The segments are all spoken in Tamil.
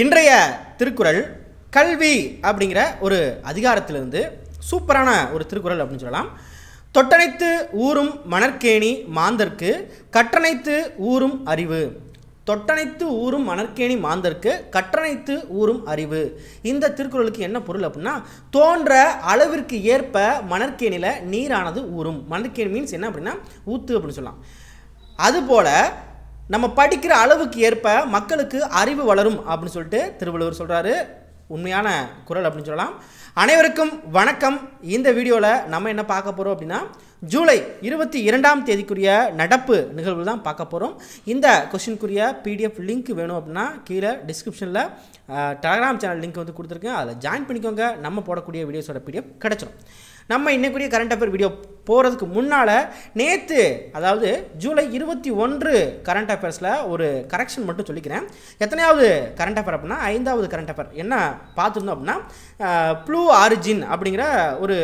இன்றைய திருக்குறள் கல்வி அப்படிங்கிற ஒரு அதிகாரத்திலிருந்து சூப்பரான ஒரு திருக்குறள் அப்படின்னு சொல்லலாம் தொட்டனைத்து ஊறும் மணற்கேணி மாந்தர்க்கு கற்றனைத்து ஊரும் அறிவு தொட்டனைத்து ஊறும் மணற்கேணி மாந்தர்க்கு கற்றனைத்து ஊறும் அறிவு இந்த திருக்குறளுக்கு என்ன பொருள் அப்படின்னா தோன்ற அளவிற்கு ஏற்ப மணற்கேணியில் நீரானது ஊறும் மணற்கேணி மீன்ஸ் என்ன அப்படின்னா ஊத்து அப்படின்னு சொல்லலாம் அதுபோல் நம்ம படிக்கிற அளவுக்கு ஏற்ப மக்களுக்கு அறிவு வளரும் அப்படின்னு சொல்லிட்டு திருவள்ளுவர் சொல்கிறாரு உண்மையான குரல் அப்படின்னு சொல்லலாம் அனைவருக்கும் வணக்கம் இந்த வீடியோவில் நம்ம என்ன பார்க்க போகிறோம் அப்படின்னா ஜூலை இருபத்தி இரண்டாம் தேதிக்குரிய நடப்பு நிகழ்வு தான் பார்க்க போகிறோம் இந்த கொஷினுக்குரிய பிடிஎஃப் லிங்க் வேணும் அப்படின்னா கீழே டிஸ்கிரிப்ஷனில் டெலகிராம் சேனல் லிங்க் வந்து கொடுத்துருக்கேன் அதில் ஜாயின் பண்ணிக்கோங்க நம்ம போடக்கூடிய வீடியோஸோட பிடிஎஃப் கிடச்சிடும் நம்ம இன்றைக்குரிய கரண்ட் அஃபேர் வீடியோ போகிறதுக்கு முன்னால் நேற்று அதாவது ஜூலை இருபத்தி ஒன்று கரண்ட் அஃபேர்ஸில் ஒரு கரெக்ஷன் மட்டும் சொல்லிக்கிறேன் எத்தனையாவது கரண்ட் அஃபேர் அப்படின்னா ஐந்தாவது கரண்ட் அஃபேர் என்ன பார்த்துருந்தோம் அப்படின்னா ப்ளூ ஆரிஜின் அப்படிங்கிற ஒரு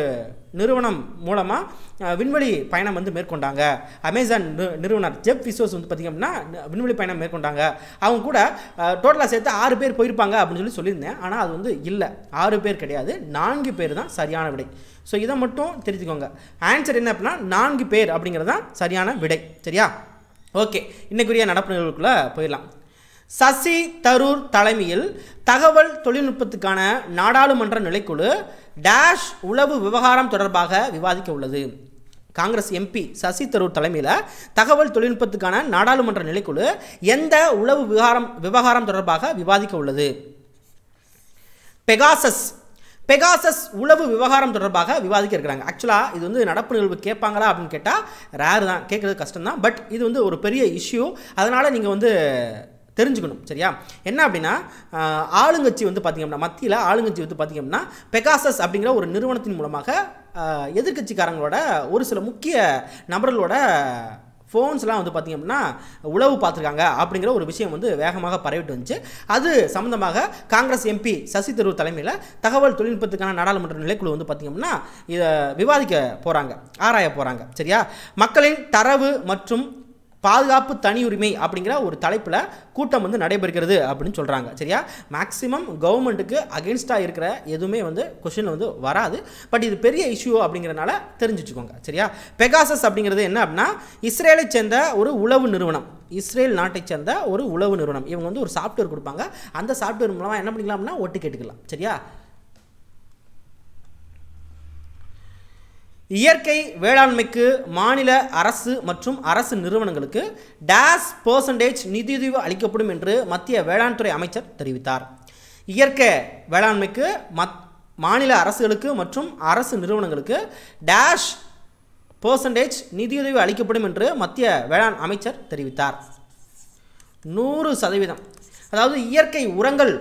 நிறுவனம் மூலமாக விண்வெளி பயணம் வந்து மேற்கொண்டாங்க அமேசான் நிறுவனர் ஜெப் விசோஸ் வந்து பார்த்திங்க அப்படின்னா விண்வெளி பயணம் மேற்கொண்டாங்க அவங்க கூட டோட்டலாக சேர்த்து ஆறு பேர் போயிருப்பாங்க அப்படின்னு சொல்லி சொல்லியிருந்தேன் ஆனால் அது வந்து இல்லை ஆறு பேர் கிடையாது நான்கு பேர் தான் சரியான விடை ஸோ இதை மட்டும் தெரிஞ்சுக்கோங்க ஆன்சர் என்ன அப்படின்னா நான்கு பேர் அப்படிங்கிறது தான் சரியான விடை சரியா ஓகே இன்றைக்குரிய நடப்பு நிகழ்வுக்குள்ளே போயிடலாம் சசி தரூர் தலைமையில் தகவல் தொழில்நுட்பத்துக்கான நாடாளுமன்ற நிலைக்குழு டேஷ் உளவு விவகாரம் தொடர்பாக விவாதிக்க உள்ளது காங்கிரஸ் எம்பி சசி தரூர் தலைமையில் தகவல் தொழில்நுட்பத்துக்கான நாடாளுமன்ற நிலைக்குழு எந்த உளவு விவகாரம் விவகாரம் தொடர்பாக விவாதிக்க உள்ளது பெகாசஸ் பெகாசஸ் உளவு விவகாரம் தொடர்பாக விவாதிக்க இருக்கிறாங்க ஆக்சுவலாக இது வந்து நடப்பு நிகழ்வு கேட்பாங்களா அப்படின்னு கேட்டால் ரேர் தான் கேட்குறது கஷ்டம் தான் பட் இது வந்து ஒரு பெரிய இஷ்யூ அதனால் நீங்கள் வந்து தெரிஞ்சுக்கணும் சரியா என்ன அப்படின்னா ஆளுங்கட்சி வந்து பார்த்திங்க அப்படின்னா மத்தியில் ஆளுங்கட்சி வந்து பார்த்திங்க அப்படின்னா பெகாசஸ் அப்படிங்கிற ஒரு நிறுவனத்தின் மூலமாக எதிர்கட்சிக்காரங்களோட ஒரு சில முக்கிய நபர்களோட ஃபோன்ஸ்லாம் வந்து பார்த்திங்க அப்படின்னா உழவு பார்த்துருக்காங்க அப்படிங்கிற ஒரு விஷயம் வந்து வேகமாக பரவிட்டு வந்துச்சு அது சம்மந்தமாக காங்கிரஸ் எம்பி சசி தரூர் தலைமையில் தகவல் தொழில்நுட்பத்துக்கான நாடாளுமன்ற நிலைக்குழு வந்து பார்த்திங்க அப்படின்னா இதை விவாதிக்க போகிறாங்க ஆராய போகிறாங்க சரியா மக்களின் தரவு மற்றும் பாதுகாப்பு தனி உரிமை அப்படிங்கிற ஒரு தலைப்பில் கூட்டம் வந்து நடைபெறுகிறது அப்படின்னு சொல்கிறாங்க சரியா மேக்ஸிமம் கவர்மெண்ட்டுக்கு அகேன்ஸ்டாக இருக்கிற எதுவுமே வந்து கொஷினில் வந்து வராது பட் இது பெரிய இஷ்யூ அப்படிங்கிறனால தெரிஞ்சுச்சுக்கோங்க சரியா பெகாசஸ் அப்படிங்கிறது என்ன அப்படின்னா இஸ்ரேலை சேர்ந்த ஒரு உளவு நிறுவனம் இஸ்ரேல் நாட்டை சேர்ந்த ஒரு உளவு நிறுவனம் இவங்க வந்து ஒரு சாஃப்ட்வேர் கொடுப்பாங்க அந்த சாஃப்ட்வேர் மூலமாக என்ன பண்ணிக்கலாம் அப்படின்னா ஒட்டு கேட்டுக்கலாம் சரியா இயற்கை வேளாண்மைக்கு மாநில அரசு மற்றும் அரசு நிறுவனங்களுக்கு டேஸ் பர்சன்டேஜ் நிதியுதவி அளிக்கப்படும் என்று மத்திய வேளாண் துறை அமைச்சர் தெரிவித்தார் இயற்கை வேளாண்மைக்கு மத் மாநில அரசுகளுக்கு மற்றும் அரசு நிறுவனங்களுக்கு டேஷ் பர்சன்டேஜ் நிதியுதவி அளிக்கப்படும் என்று மத்திய வேளாண் அமைச்சர் தெரிவித்தார் நூறு சதவீதம் அதாவது இயற்கை உரங்கள்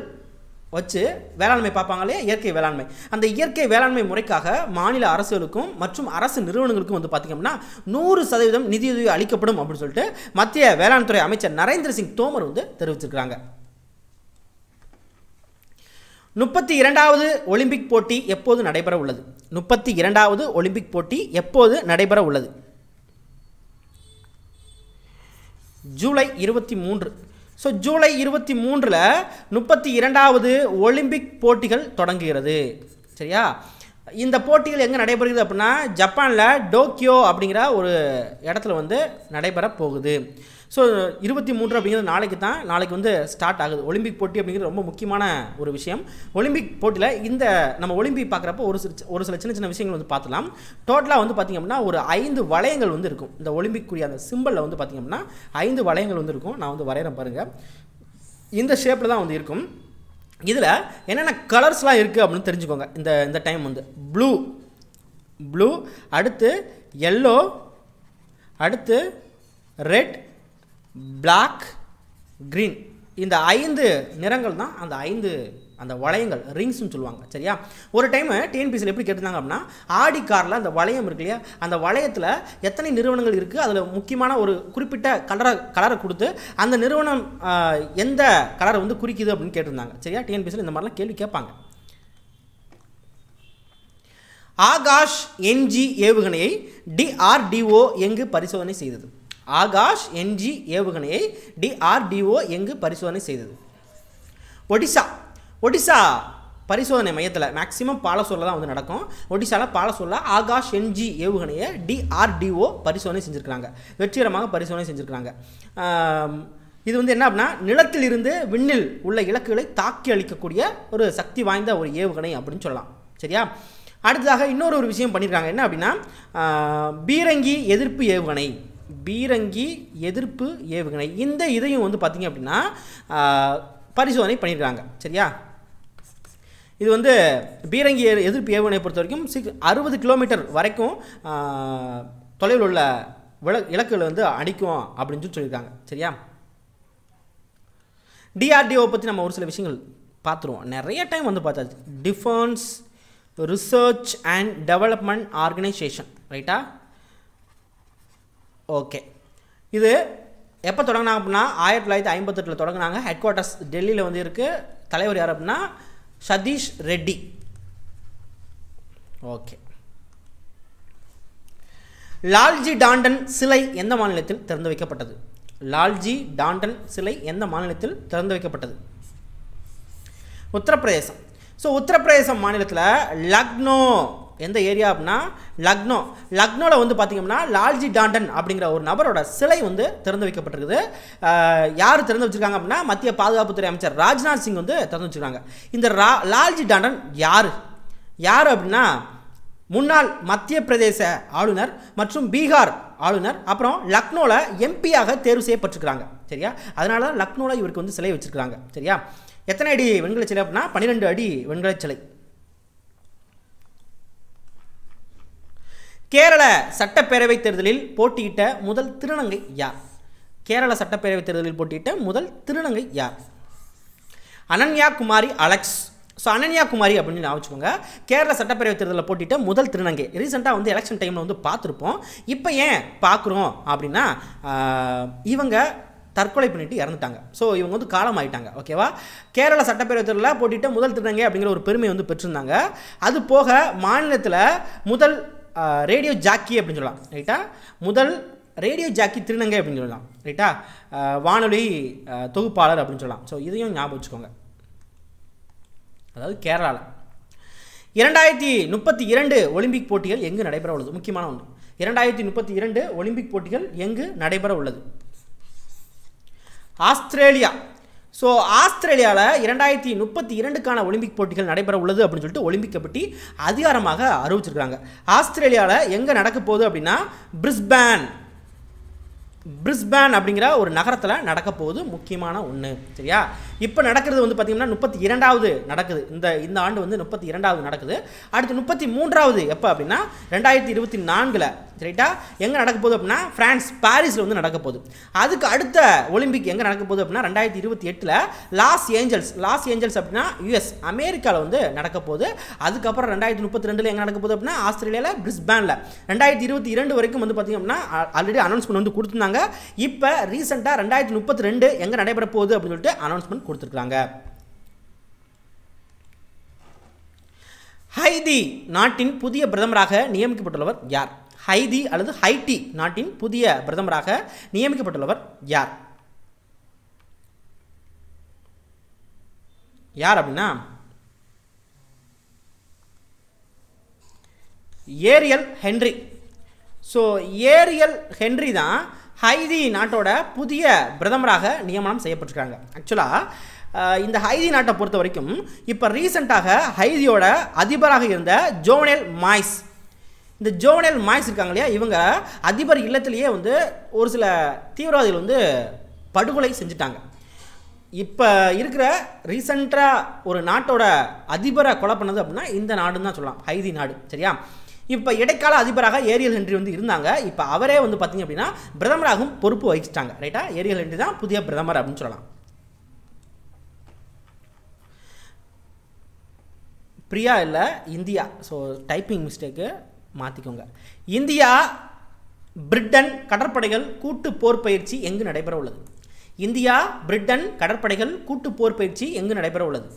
வச்சு வேளாண்மை பார்ப்பாங்க இல்லையா இயற்கை வேளாண்மை அந்த இயற்கை வேளாண்மை முறைக்காக மாநில அரசுகளுக்கும் மற்றும் அரசு நிறுவனங்களுக்கும் வந்து பார்த்திங்கன்னா நூறு சதவீதம் நிதியுதவி அளிக்கப்படும் அப்படின்னு சொல்லிட்டு மத்திய வேளாண் துறை அமைச்சர் நரேந்திர சிங் தோமர் வந்து தெரிவிச்சிருக்கிறாங்க முப்பத்தி இரண்டாவது ஒலிம்பிக் போட்டி எப்போது நடைபெற உள்ளது முப்பத்தி இரண்டாவது ஒலிம்பிக் போட்டி எப்போது நடைபெற உள்ளது ஜூலை இருபத்தி மூன்று ஸோ ஜூலை இருபத்தி மூன்றில் முப்பத்தி இரண்டாவது ஒலிம்பிக் போட்டிகள் தொடங்குகிறது சரியா இந்த போட்டிகள் எங்கே நடைபெறுகிறது அப்படின்னா ஜப்பானில் டோக்கியோ அப்படிங்கிற ஒரு இடத்துல வந்து நடைபெற போகுது ஸோ இருபத்தி மூன்று அப்படிங்கிறது நாளைக்கு தான் நாளைக்கு வந்து ஸ்டார்ட் ஆகுது ஒலிம்பிக் போட்டி அப்படிங்கிறது ரொம்ப முக்கியமான ஒரு விஷயம் ஒலிம்பிக் போட்டியில் இந்த நம்ம ஒலிம்பிக் பார்க்குறப்ப ஒரு சில ஒரு சில சின்ன சின்ன விஷயங்கள் வந்து பார்த்துலாம் டோட்டலாக வந்து பார்த்திங்க அப்படின்னா ஒரு ஐந்து வளையங்கள் வந்து இருக்கும் இந்த ஒலிம்பிக்குரிய அந்த சிம்பிளில் வந்து பார்த்திங்க அப்படின்னா ஐந்து வளையங்கள் வந்து இருக்கும் நான் வந்து வரைகிறேன் பாருங்கள் இந்த ஷேப்பில் தான் வந்து இருக்கும் இதில் என்னென்ன கலர்ஸ்லாம் இருக்குது அப்படின்னு தெரிஞ்சுக்கோங்க இந்த இந்த டைம் வந்து ப்ளூ ப்ளூ அடுத்து எல்லோ அடுத்து ரெட் பிளாக் க்ரீன் இந்த ஐந்து நிறங்கள் தான் அந்த ஐந்து அந்த வளையங்கள் ரிங்ஸ்னு சொல்லுவாங்க சரியா ஒரு டைமு டிஎன்பிசியில் எப்படி கேட்டிருந்தாங்க அப்படின்னா ஆடி காரில் அந்த வளையம் இருக்கு இல்லையா அந்த வளையத்தில் எத்தனை நிறுவனங்கள் இருக்குது அதில் முக்கியமான ஒரு குறிப்பிட்ட கலரை கலரை கொடுத்து அந்த நிறுவனம் எந்த கலரை வந்து குறிக்குது அப்படின்னு கேட்டிருந்தாங்க சரியா டிஎன்பிசியில் இந்த மாதிரிலாம் கேள்வி கேட்பாங்க ஆகாஷ் என்ஜி ஏவுகணையை டிஆர்டிஓ எங்கு பரிசோதனை செய்தது ஆகாஷ் என்ஜி ஏவுகணையை டிஆர்டிஓ எங்கு பரிசோதனை செய்தது ஒடிசா ஒடிசா பரிசோதனை மையத்தில் மேக்சிமம் பாலசோலில் தான் வந்து நடக்கும் ஒடிசாவில் பாலசோலில் ஆகாஷ் என்ஜி ஏவுகணையை டிஆர்டிஓ பரிசோதனை செஞ்சுருக்காங்க வெற்றிகரமாக பரிசோதனை செஞ்சுருக்காங்க இது வந்து என்ன அப்படின்னா நிலத்திலிருந்து விண்ணில் உள்ள இலக்குகளை தாக்கி அளிக்கக்கூடிய ஒரு சக்தி வாய்ந்த ஒரு ஏவுகணை அப்படின்னு சொல்லலாம் சரியா அடுத்ததாக இன்னொரு ஒரு விஷயம் பண்ணியிருக்காங்க என்ன அப்படின்னா பீரங்கி எதிர்ப்பு ஏவுகணை பீரங்கி எதிர்ப்பு ஏவுகணை இந்த இதையும் வந்து பார்த்திங்க அப்படின்னா பரிசோதனை பண்ணியிருக்காங்க சரியா இது வந்து பீரங்கி எதிர்ப்பு ஏவுகணையை பொறுத்த வரைக்கும் சிக் அறுபது கிலோமீட்டர் வரைக்கும் தொலைவில் உள்ள விள இலக்குகளை வந்து அடிக்கும் அப்படின்னு சொல்லி சொல்லியிருக்காங்க சரியா டிஆர்டிஓ பற்றி நம்ம ஒரு சில விஷயங்கள் பார்த்துருவோம் நிறைய டைம் வந்து பார்த்தாச்சு defence research and development organisation ரைட்டா ஓகே இது எப்போ தொடங்கினாங்க அப்படின்னா ஆயிரத்தி தொள்ளாயிரத்தி ஐம்பத்தெட்டில் தொடங்கினாங்க ஹெட் குவார்ட்டர்ஸ் டெல்லியில் வந்து இருக்குது தலைவர் யார் அப்படின்னா சதீஷ் ரெட்டி ஓகே லால்ஜி டாண்டன் சிலை எந்த மாநிலத்தில் திறந்து வைக்கப்பட்டது லால்ஜி டாண்டன் சிலை எந்த மாநிலத்தில் திறந்து வைக்கப்பட்டது உத்தரப்பிரதேசம் ஸோ உத்தரப்பிரதேசம் மாநிலத்தில் லக்னோ எந்த ஏரியா அப்படின்னா லக்னோ லக்னோவில் வந்து பார்த்திங்கன்னா லால்ஜி டாண்டன் அப்படிங்கிற ஒரு நபரோட சிலை வந்து திறந்து வைக்கப்பட்டிருக்குது யார் திறந்து வச்சுருக்காங்க அப்படின்னா மத்திய பாதுகாப்புத்துறை அமைச்சர் ராஜ்நாத் சிங் வந்து திறந்து வச்சுருக்காங்க இந்த ரா லால்ஜி டாண்டன் யார் யார் அப்படின்னா முன்னாள் மத்திய பிரதேச ஆளுநர் மற்றும் பீகார் ஆளுநர் அப்புறம் லக்னோவில் எம்பியாக தேர்வு செய்யப்பட்டிருக்கிறாங்க சரியா அதனால தான் லக்னோவில் இவருக்கு வந்து சிலை வச்சுருக்கிறாங்க சரியா எத்தனை அடி வெண்கல சிலை அப்படின்னா பன்னிரெண்டு அடி வெண்கல சிலை கேரள சட்டப்பேரவைத் தேர்தலில் போட்டியிட்ட முதல் திருநங்கை யார் கேரள சட்டப்பேரவைத் தேர்தலில் போட்டியிட்ட முதல் திருநங்கை யார் அனன்யா குமாரி அலெக்ஸ் ஸோ அனன்யா குமாரி அப்படின்னு ஞாபகம் கேரள சட்டப்பேரவை தேர்தலில் போட்டிட்ட முதல் திருநங்கை ரீசெண்டாக வந்து எலெக்ஷன் டைமில் வந்து பார்த்துருப்போம் இப்போ ஏன் பார்க்குறோம் அப்படின்னா இவங்க தற்கொலை பண்ணிட்டு இறந்துட்டாங்க ஸோ இவங்க வந்து ஆகிட்டாங்க ஓகேவா கேரள சட்டப்பேரவை தேர்தலில் போட்டிட்ட முதல் திருநங்கை அப்படிங்கிற ஒரு பெருமை வந்து பெற்றிருந்தாங்க அது போக மாநிலத்தில் முதல் ரேடியோ ஜாக்கி அப்படின்னு சொல்லலாம் ரைட்டா முதல் ரேடியோ ஜாக்கி திருநங்கை அப்படின்னு சொல்லலாம் ரைட்டா வானொலி தொகுப்பாளர் அப்படின்னு சொல்லலாம் ஸோ இதையும் ஞாபகம் வச்சுக்கோங்க அதாவது கேரளாவில் இரண்டாயிரத்தி முப்பத்தி இரண்டு ஒலிம்பிக் போட்டிகள் எங்கு நடைபெற உள்ளது முக்கியமான ஒன்று இரண்டாயிரத்தி முப்பத்தி இரண்டு ஒலிம்பிக் போட்டிகள் எங்கு நடைபெற உள்ளது ஆஸ்திரேலியா ஸோ ஆஸ்திரேலியாவில் இரண்டாயிரத்தி முப்பத்தி இரண்டுக்கான ஒலிம்பிக் போட்டிகள் நடைபெற உள்ளது அப்படின்னு சொல்லிட்டு ஒலிம்பிக் கமிட்டி அதிகாரமாக அறிவிச்சிருக்காங்க ஆஸ்திரேலியாவில் எங்கே நடக்க போகுது அப்படின்னா பிரிஸ்பேன் பிரிஸ்பேன் அப்படிங்கிற ஒரு நகரத்தில் நடக்க போகுது முக்கியமான ஒன்று சரியா இப்போ நடக்கிறது வந்து பார்த்திங்கன்னா முப்பத்தி இரண்டாவது நடக்குது இந்த இந்த ஆண்டு வந்து முப்பத்தி இரண்டாவது நடக்குது அடுத்து முப்பத்தி மூன்றாவது எப்போ அப்படின்னா ரெண்டாயிரத்தி இருபத்தி நான்கில் சரிட்டா எங்கே நடக்க போகுது அப்படின்னா ஃப்ரான்ஸ் பாரிஸில் வந்து நடக்க போகுது அதுக்கு அடுத்த ஒலிம்பிக் எங்கே நடக்க போகுது அப்படின்னா ரெண்டாயிரத்தி இருபத்தி எட்டில் லாஸ் ஏஞ்சல்ஸ் லாஸ் ஏஞ்சல்ஸ் அப்படின்னா யூஎஸ் அமெரிக்காவில் வந்து நடக்க போகுது அதுக்கப்புறம் ரெண்டாயிரத்தி முப்பத்தி ரெண்டில் எங்கே நடக்க போகுது அப்படின்னா ஆஸ்திரேலியாவில் பிரிஸ்பேனில் ரெண்டாயிரத்தி இருபத்தி இரண்டு வரைக்கும் வந்து பார்த்திங்க அப்படின்னா ஆல்ரெடி அனௌன்ஸ்மெண்ட் வந்து கொடுத்துருந்தாங்க இப்போ ரீசெண்டாக ரெண்டாயிரத்தி முப்பத்தி ரெண்டு எங்கே நடைபெற போகுது அப்படின்னு சொல்லிட்டு அனௌன்ஸ்மெண்ட் கொடுத்துருக்காங்க ஹைதி நாட்டின் புதிய பிரதமராக நியமிக்கப்பட்டுள்ளவர் யார் ஹைதி அல்லது ஹைடி நாட்டின் புதிய பிரதமராக நியமிக்கப்பட்டுள்ளவர் யார் யார் அப்படின்னா Ariel Henry so Ariel Henry தான் ஹைதி நாட்டோட புதிய பிரதமராக நியமனம் செய்யப்பட்டிருக்காங்க ஆக்சுவலாக இந்த ஹைதி நாட்டை பொறுத்த வரைக்கும் இப்போ ரீசெண்டாக ஹைதியோட அதிபராக இருந்த ஜோனல் மாய்ஸ் இந்த ஜோனல் மாய்ஸ் இருக்காங்க இல்லையா இவங்க அதிபர் இல்லத்திலேயே வந்து ஒரு சில தீவிரவாதிகள் வந்து படுகொலை செஞ்சுட்டாங்க இப்போ இருக்கிற ரீசண்டாக ஒரு நாட்டோட அதிபரை கொலை பண்ணது அப்படின்னா இந்த நாடுன்னு தான் சொல்லலாம் ஹைதி நாடு சரியா இப்போ இடைக்கால அதிபராக ஏரியல் ஹென்றி வந்து இருந்தாங்க இப்போ அவரே வந்து பார்த்தீங்க அப்படின்னா பிரதமராகவும் பொறுப்பு வகிச்சிட்டாங்க ரைட்டா ஏரியல் ஹென்றி தான் புதிய பிரதமர் அப்படின்னு சொல்லலாம் பிரியா இல்லை இந்தியா ஸோ டைப்பிங் மிஸ்டேக்கு மாற்றிக்கோங்க இந்தியா பிரிட்டன் கடற்படைகள் கூட்டு போர் பயிற்சி எங்கு நடைபெற உள்ளது இந்தியா பிரிட்டன் கடற்படைகள் கூட்டு போர் பயிற்சி எங்கு நடைபெற உள்ளது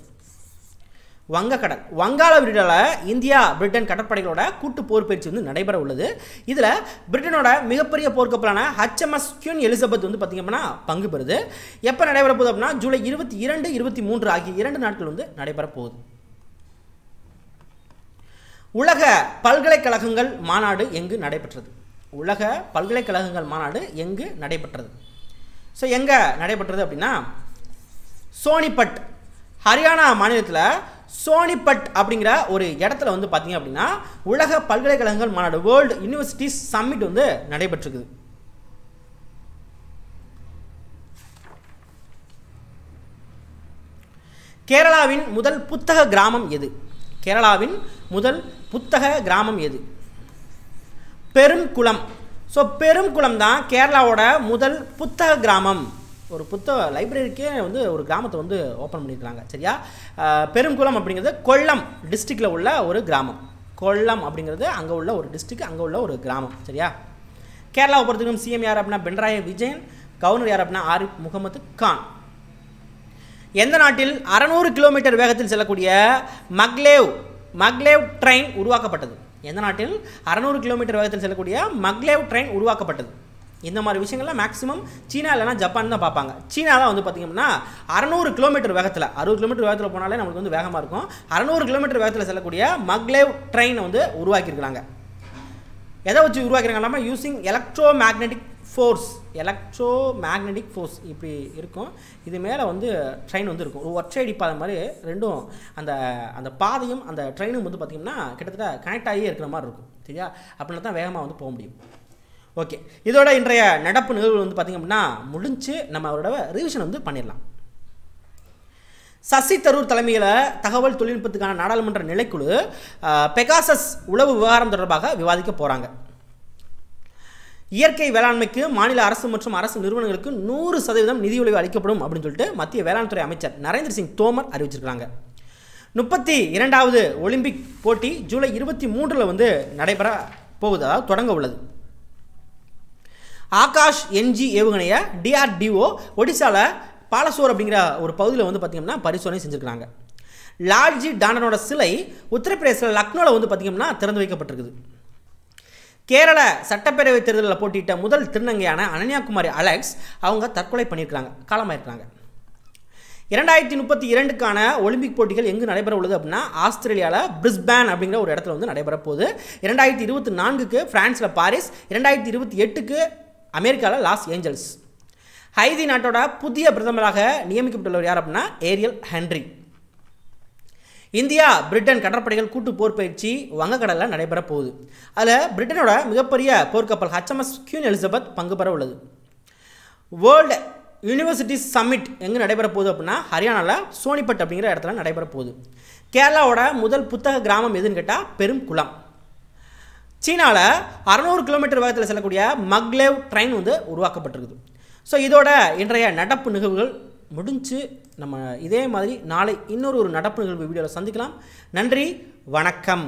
வங்கக்கடல் வங்காள விரிடல இந்தியா பிரிட்டன் கடற்படைகளோட கூட்டு போர் பயிற்சி வந்து நடைபெற உள்ளது இதில் பிரிட்டனோட மிகப்பெரிய போர்க்கப்பலான ஹச்எம்எஸ் கியூன் எலிசபெத் வந்து பார்த்திங்க அப்படின்னா பங்கு பெறுது எப்போ நடைபெற போகுது அப்படின்னா ஜூலை இருபத்தி இரண்டு இருபத்தி மூன்று ஆகிய இரண்டு நாட்கள் வந்து நடைபெற போகுது உலக பல்கலைக்கழகங்கள் மாநாடு எங்கு நடைபெற்றது உலக பல்கலைக்கழகங்கள் மாநாடு எங்கு நடைபெற்றது ஸோ எங்கே நடைபெற்றது அப்படின்னா சோனிபட் ஹரியானா மாநிலத்தில் சோனிபட் அப்படிங்கிற ஒரு இடத்துல வந்து பார்த்தீங்க அப்படின்னா உலக பல்கலைக்கழகங்கள் மாநாடு வேர்ல்டு யூனிவர்சிட்டிஸ் சம்மிட் வந்து நடைபெற்றிருக்குது கேரளாவின் முதல் புத்தக கிராமம் எது கேரளாவின் முதல் புத்தக கிராமம் எது பெருங்குளம் ஸோ பெருங்குளம் தான் கேரளாவோட முதல் புத்தக கிராமம் ஒரு புத்தக லைப்ரரிக்கே வந்து ஒரு கிராமத்தை வந்து ஓப்பன் பண்ணியிருக்காங்க சரியா பெருங்குளம் அப்படிங்கிறது கொல்லம் டிஸ்ட்ரிக்டில் உள்ள ஒரு கிராமம் கொல்லம் அப்படிங்கிறது அங்கே உள்ள ஒரு டிஸ்ட்ரிக் அங்கே உள்ள ஒரு கிராமம் சரியா கேரளாவை பொறுத்தவரைக்கும் சிஎம் யார் அப்படின்னா பினராயி விஜயன் கவர்னர் யார் அப்படின்னா ஆரிஃப் முகமது கான் எந்த நாட்டில் அறநூறு கிலோமீட்டர் வேகத்தில் செல்லக்கூடிய மக்லேவ் மக்லேவ் ட்ரெயின் உருவாக்கப்பட்டது எந்த நாட்டில் அறநூறு கிலோமீட்டர் வேகத்தில் செல்லக்கூடிய மக்லேவ் ட்ரெயின் உருவாக்கப்பட்டது இந்த மாதிரி விஷயங்கள்லாம் மேக்ஸிமம் சீனா இல்லைனா ஜப்பான் தான் பார்ப்பாங்க சீனா தான் வந்து பார்த்திங்கன்னா அறநூறு கிலோமீட்டர் வேகத்தில் அறுபது கிலோமீட்டர் வேகத்தில் போனாலே நம்மளுக்கு வந்து வேகமாக இருக்கும் அறநூறு கிலோமீட்டர் வேகத்தில் செல்லக்கூடிய மக்லேவ் ட்ரெயினை வந்து உருவாக்கியிருக்கிறாங்க எதை வச்சு உருவாக்கிறாங்க இல்லாமல் using electromagnetic force electromagnetic force இப்படி இருக்கும் இது மேலே வந்து ட்ரெயின் வந்து இருக்கும் ஒரு ஒற்றையடி பாதை மாதிரி ரெண்டும் அந்த அந்த பாதையும் அந்த ட்ரெயினும் வந்து பார்த்திங்கன்னா கிட்டத்தட்ட கனெக்ட் ஆகியே இருக்கிற மாதிரி இருக்கும் சரியா அப்படின்னா தான் வேகமாக வந்து போக முடியும் ஓகே இதோட இன்றைய நடப்பு நிகழ்வுகள் வந்து பார்த்திங்க அப்படின்னா முடிஞ்சு நம்ம அவரோட ரிவிஷன் வந்து பண்ணிடலாம் சசி தரூர் தலைமையில் தகவல் தொழில்நுட்பத்துக்கான நாடாளுமன்ற நிலைக்குழு பெகாசஸ் உளவு விவகாரம் தொடர்பாக விவாதிக்க போகிறாங்க இயற்கை வேளாண்மைக்கு மாநில அரசு மற்றும் அரசு நிறுவனங்களுக்கு நூறு சதவீதம் நிதியுதவி அளிக்கப்படும் அப்படின்னு சொல்லிட்டு மத்திய வேளாண் துறை அமைச்சர் நரேந்திர சிங் தோமர் அறிவிச்சிருக்கிறாங்க முப்பத்தி இரண்டாவது ஒலிம்பிக் போட்டி ஜூலை இருபத்தி மூன்றில் வந்து நடைபெற போகுது தொடங்க உள்ளது ஆகாஷ் என்ஜி ஏவுகணையை டிஆர்டிஓ ஒடிசாவில் பாலசோர் அப்படிங்கிற ஒரு பகுதியில் வந்து பார்த்திங்கன்னா பரிசோதனை செஞ்சுருக்காங்க லால்ஜி டாண்டனோட சிலை உத்தரப்பிரதேசில் லக்னோவில் வந்து பார்த்திங்கன்னா திறந்து வைக்கப்பட்டிருக்குது கேரள சட்டப்பேரவை தேர்தலில் போட்டியிட்ட முதல் திருநங்கையான அனன்யாகுமாரி அலெக்ஸ் அவங்க தற்கொலை பண்ணியிருக்கிறாங்க காலமாயிருக்கிறாங்க இரண்டாயிரத்தி முப்பத்தி இரண்டுக்கான ஒலிம்பிக் போட்டிகள் எங்கு நடைபெற உள்ளது அப்படின்னா ஆஸ்திரேலியாவில் பிரிஸ்பேன் அப்படிங்கிற ஒரு இடத்துல வந்து நடைபெற போகுது இரண்டாயிரத்தி இருபத்தி நான்குக்கு ஃப்ரான்ஸில் பாரிஸ் இரண்டாயிரத்தி இருபத்தி எட்டுக்கு அமெரிக்காவில் லாஸ் ஏஞ்சல்ஸ் ஹைதி நாட்டோட புதிய பிரதமராக நியமிக்கப்பட்டுள்ளவர் யார் அப்படின்னா ஏரியல் ஹென்ரி இந்தியா பிரிட்டன் கடற்படைகள் கூட்டு போர் பயிற்சி வங்கக்கடலில் நடைபெற போகுது அதில் பிரிட்டனோட மிகப்பெரிய போர்க்கப்பல் ஹச்எம்எஸ் கியூன் எலிசபெத் பங்கு பெற உள்ளது வேர்ல்டு யூனிவர்சிட்டி சம்மிட் எங்கே நடைபெற போகுது அப்படின்னா ஹரியானாவில் சோனிபட் அப்படிங்கிற இடத்துல நடைபெற போகுது கேரளாவோட முதல் புத்தக கிராமம் எதுன்னு கேட்டால் பெரும் குளம் சீனாவில் அறநூறு கிலோமீட்டர் வேகத்தில் செல்லக்கூடிய மக்லேவ் ட்ரெயின் வந்து உருவாக்கப்பட்டிருக்குது ஸோ இதோட இன்றைய நடப்பு நிகழ்வுகள் முடிஞ்சு நம்ம இதே மாதிரி நாளை இன்னொரு ஒரு நடப்பு நிகழ்வு வீடியோவில் சந்திக்கலாம் நன்றி வணக்கம்